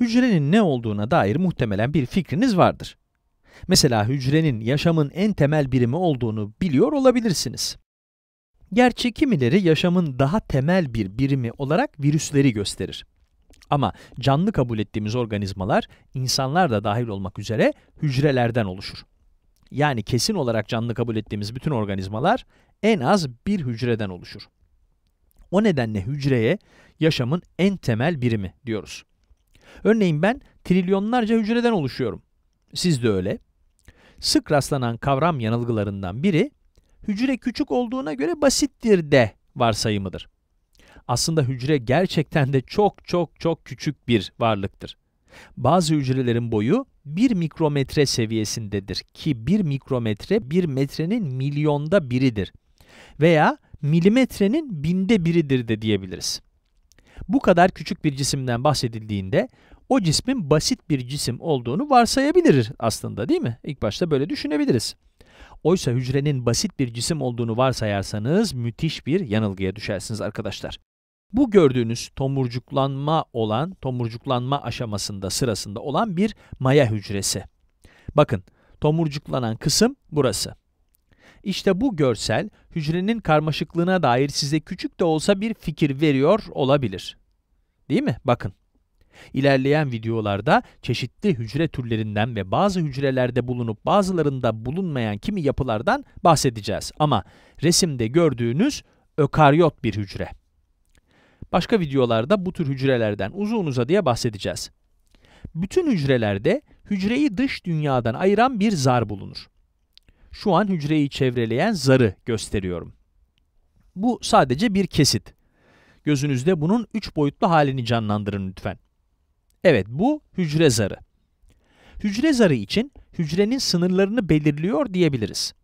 hücrenin ne olduğuna dair muhtemelen bir fikriniz vardır. Mesela hücrenin yaşamın en temel birimi olduğunu biliyor olabilirsiniz. Gerçi kimileri yaşamın daha temel bir birimi olarak virüsleri gösterir. Ama canlı kabul ettiğimiz organizmalar, insanlar da dahil olmak üzere hücrelerden oluşur. Yani kesin olarak canlı kabul ettiğimiz bütün organizmalar en az bir hücreden oluşur. O nedenle hücreye yaşamın en temel birimi diyoruz. Örneğin ben trilyonlarca hücreden oluşuyorum. Siz de öyle. Sık rastlanan kavram yanılgılarından biri hücre küçük olduğuna göre basittir de varsayımıdır. Aslında hücre gerçekten de çok çok çok küçük bir varlıktır. Bazı hücrelerin boyu 1 mikrometre seviyesindedir ki 1 mikrometre 1 metrenin milyonda biridir veya milimetrenin binde biridir de diyebiliriz. Bu kadar küçük bir cisimden bahsedildiğinde o cismin basit bir cisim olduğunu varsayabiliriz aslında değil mi? İlk başta böyle düşünebiliriz. Oysa hücrenin basit bir cisim olduğunu varsayarsanız müthiş bir yanılgıya düşersiniz arkadaşlar. Bu gördüğünüz tomurcuklanma olan, tomurcuklanma aşamasında sırasında olan bir maya hücresi. Bakın, tomurcuklanan kısım burası. İşte bu görsel, hücrenin karmaşıklığına dair size küçük de olsa bir fikir veriyor olabilir. Değil mi? Bakın. İlerleyen videolarda çeşitli hücre türlerinden ve bazı hücrelerde bulunup bazılarında bulunmayan kimi yapılardan bahsedeceğiz. Ama resimde gördüğünüz ökaryot bir hücre. Başka videolarda bu tür hücrelerden uzun uzadıya bahsedeceğiz. Bütün hücrelerde hücreyi dış dünyadan ayıran bir zar bulunur şu an hücreyi çevreleyen zarı gösteriyorum. Bu sadece bir kesit. Gözünüzde bunun 3 boyutlu halini canlandırın lütfen. Evet, bu hücre zarı. Hücre zarı için hücrenin sınırlarını belirliyor diyebiliriz.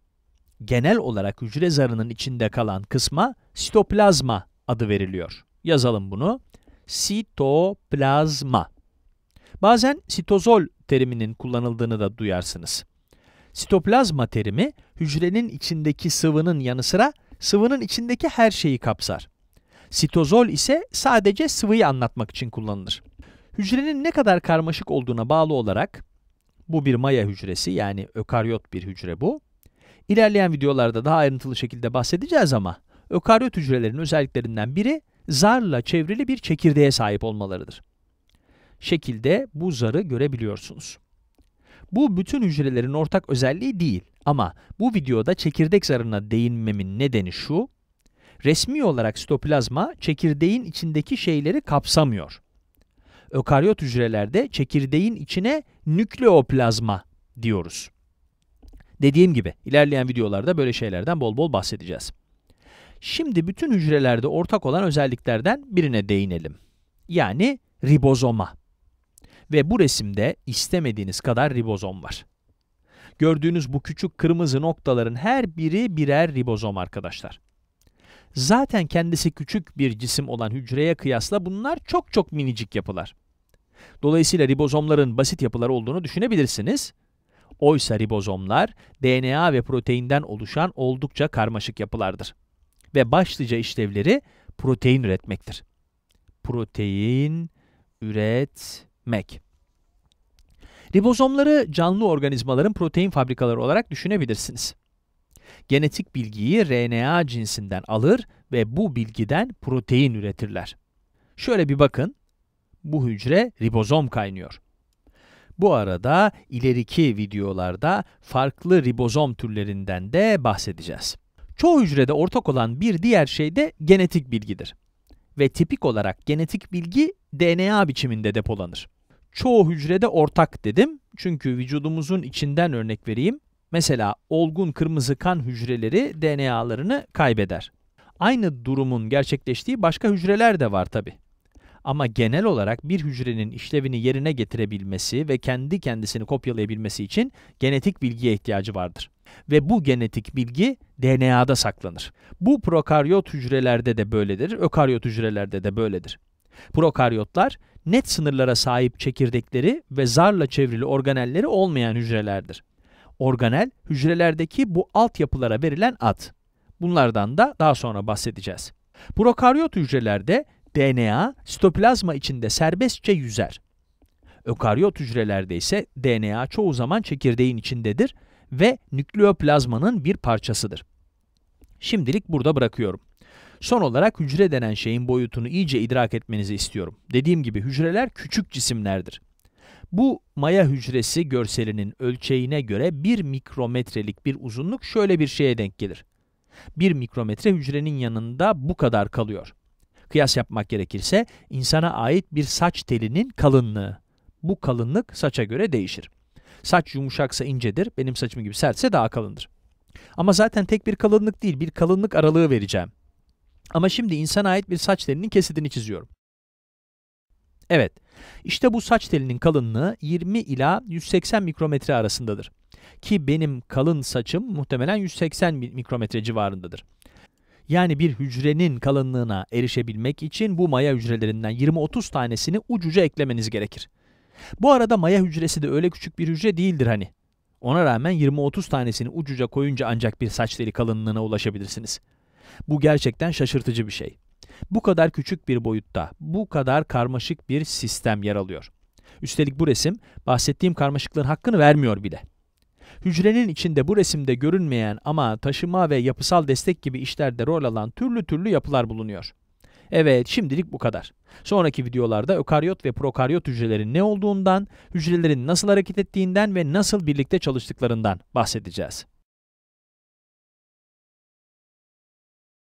Genel olarak hücre zarının içinde kalan kısma sitoplazma adı veriliyor. Yazalım bunu. Sitoplazma. Bazen sitozol teriminin kullanıldığını da duyarsınız. Sitoplazma terimi hücrenin içindeki sıvının yanı sıra sıvının içindeki her şeyi kapsar. Sitozol ise sadece sıvıyı anlatmak için kullanılır. Hücrenin ne kadar karmaşık olduğuna bağlı olarak bu bir maya hücresi yani ökaryot bir hücre bu. İlerleyen videolarda daha ayrıntılı şekilde bahsedeceğiz ama ökaryot hücrelerin özelliklerinden biri zarla çevrili bir çekirdeğe sahip olmalarıdır. Şekilde bu zarı görebiliyorsunuz. Bu bütün hücrelerin ortak özelliği değil. Ama bu videoda çekirdek zarına değinmemin nedeni şu, resmi olarak sitoplazma çekirdeğin içindeki şeyleri kapsamıyor. Ökaryot hücrelerde çekirdeğin içine nükleoplazma diyoruz. Dediğim gibi ilerleyen videolarda böyle şeylerden bol bol bahsedeceğiz. Şimdi bütün hücrelerde ortak olan özelliklerden birine değinelim. Yani ribozoma. Ve bu resimde istemediğiniz kadar ribozom var. Gördüğünüz bu küçük kırmızı noktaların her biri birer ribozom arkadaşlar. Zaten kendisi küçük bir cisim olan hücreye kıyasla bunlar çok çok minicik yapılar. Dolayısıyla ribozomların basit yapılar olduğunu düşünebilirsiniz. Oysa ribozomlar DNA ve proteinden oluşan oldukça karmaşık yapılardır. Ve başlıca işlevleri protein üretmektir. Protein üret Mac. Ribozomları canlı organizmaların protein fabrikaları olarak düşünebilirsiniz. Genetik bilgiyi RNA cinsinden alır ve bu bilgiden protein üretirler. Şöyle bir bakın. Bu hücre ribozom kaynıyor. Bu arada ileriki videolarda farklı ribozom türlerinden de bahsedeceğiz. Çoğu hücrede ortak olan bir diğer şey de genetik bilgidir. Ve tipik olarak genetik bilgi DNA biçiminde depolanır çoğu hücrede ortak dedim. Çünkü vücudumuzun içinden örnek vereyim. Mesela olgun kırmızı kan hücreleri DNA'larını kaybeder. Aynı durumun gerçekleştiği başka hücreler de var tabi. Ama genel olarak bir hücrenin işlevini yerine getirebilmesi ve kendi kendisini kopyalayabilmesi için genetik bilgiye ihtiyacı vardır. Ve bu genetik bilgi DNA'da saklanır. Bu prokaryot hücrelerde de böyledir, ökaryot hücrelerde de böyledir. Prokaryotlar net sınırlara sahip çekirdekleri ve zarla çevrili organelleri olmayan hücrelerdir. Organel, hücrelerdeki bu altyapılara verilen ad. Bunlardan da daha sonra bahsedeceğiz. Prokaryot hücrelerde DNA sitoplazma içinde serbestçe yüzer. Ökaryot hücrelerde ise DNA çoğu zaman çekirdeğin içindedir ve nükleoplazmanın bir parçasıdır. Şimdilik burada bırakıyorum. Son olarak hücre denen şeyin boyutunu iyice idrak etmenizi istiyorum. Dediğim gibi hücreler küçük cisimlerdir. Bu maya hücresi görselinin ölçeğine göre 1 mikrometrelik bir uzunluk şöyle bir şeye denk gelir. 1 mikrometre hücrenin yanında bu kadar kalıyor. Kıyas yapmak gerekirse insana ait bir saç telinin kalınlığı. Bu kalınlık saça göre değişir. Saç yumuşaksa incedir, benim saçım gibi sertse daha kalındır. Ama zaten tek bir kalınlık değil, bir kalınlık aralığı vereceğim. Ama şimdi insana ait bir saç telinin kesidini çiziyorum. Evet, işte bu saç telinin kalınlığı 20 ila 180 mikrometre arasındadır. Ki benim kalın saçım muhtemelen 180 mikrometre civarındadır. Yani bir hücrenin kalınlığına erişebilmek için bu maya hücrelerinden 20-30 tanesini ucuca eklemeniz gerekir. Bu arada maya hücresi de öyle küçük bir hücre değildir hani. Ona rağmen 20-30 tanesini ucuca koyunca ancak bir saç deli kalınlığına ulaşabilirsiniz. Bu gerçekten şaşırtıcı bir şey. Bu kadar küçük bir boyutta, bu kadar karmaşık bir sistem yer alıyor. Üstelik bu resim bahsettiğim karmaşıklığın hakkını vermiyor bile. Hücrenin içinde bu resimde görünmeyen ama taşıma ve yapısal destek gibi işlerde rol alan türlü türlü yapılar bulunuyor. Evet şimdilik bu kadar. Sonraki videolarda ökaryot ve prokaryot hücrelerin ne olduğundan, hücrelerin nasıl hareket ettiğinden ve nasıl birlikte çalıştıklarından bahsedeceğiz.